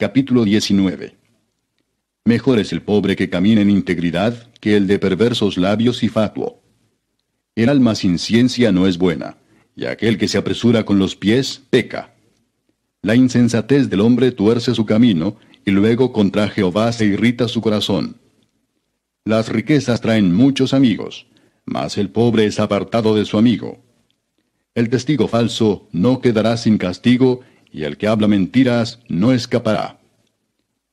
Capítulo 19 Mejor es el pobre que camina en integridad que el de perversos labios y fatuo. El alma sin ciencia no es buena, y aquel que se apresura con los pies peca. La insensatez del hombre tuerce su camino, y luego contra Jehová se irrita su corazón. Las riquezas traen muchos amigos, mas el pobre es apartado de su amigo. El testigo falso no quedará sin castigo, y el que habla mentiras no escapará.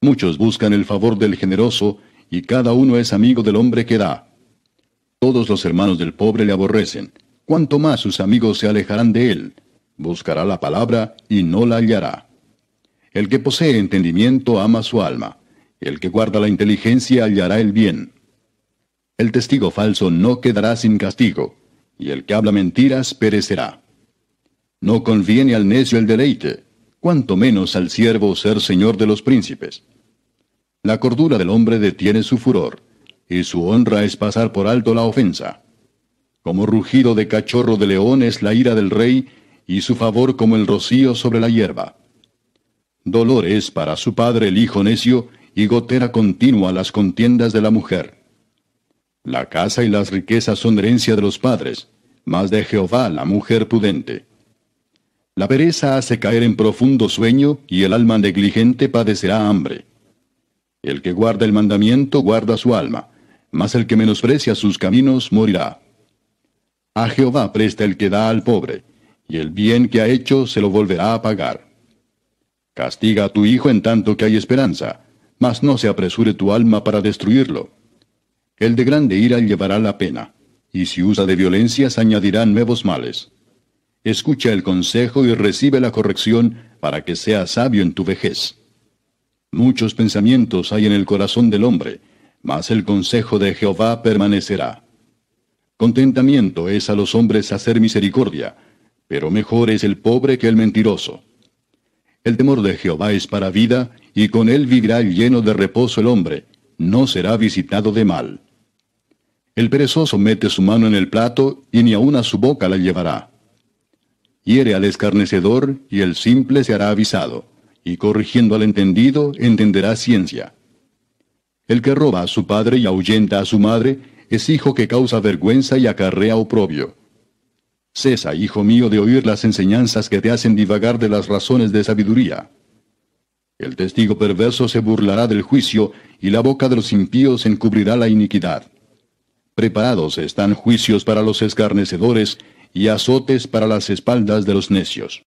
Muchos buscan el favor del generoso, y cada uno es amigo del hombre que da. Todos los hermanos del pobre le aborrecen, cuanto más sus amigos se alejarán de él. Buscará la palabra y no la hallará. El que posee entendimiento ama su alma, el que guarda la inteligencia hallará el bien. El testigo falso no quedará sin castigo, y el que habla mentiras perecerá. No conviene al necio el deleite, cuanto menos al siervo ser señor de los príncipes. La cordura del hombre detiene su furor, y su honra es pasar por alto la ofensa. Como rugido de cachorro de león es la ira del rey, y su favor como el rocío sobre la hierba. Dolor es para su padre el hijo necio, y gotera continua las contiendas de la mujer. La casa y las riquezas son herencia de los padres, mas de Jehová la mujer prudente. La pereza hace caer en profundo sueño y el alma negligente padecerá hambre. El que guarda el mandamiento guarda su alma, mas el que menosprecia sus caminos morirá. A Jehová presta el que da al pobre, y el bien que ha hecho se lo volverá a pagar. Castiga a tu hijo en tanto que hay esperanza, mas no se apresure tu alma para destruirlo. El de grande ira llevará la pena, y si usa de violencias añadirá nuevos males escucha el consejo y recibe la corrección para que seas sabio en tu vejez. Muchos pensamientos hay en el corazón del hombre, mas el consejo de Jehová permanecerá. Contentamiento es a los hombres hacer misericordia, pero mejor es el pobre que el mentiroso. El temor de Jehová es para vida, y con él vivirá lleno de reposo el hombre, no será visitado de mal. El perezoso mete su mano en el plato, y ni aun a su boca la llevará. Hiere al escarnecedor, y el simple se hará avisado, y corrigiendo al entendido, entenderá ciencia. El que roba a su padre y ahuyenta a su madre, es hijo que causa vergüenza y acarrea oprobio. Cesa, hijo mío, de oír las enseñanzas que te hacen divagar de las razones de sabiduría. El testigo perverso se burlará del juicio, y la boca de los impíos encubrirá la iniquidad. Preparados están juicios para los escarnecedores, y azotes para las espaldas de los necios.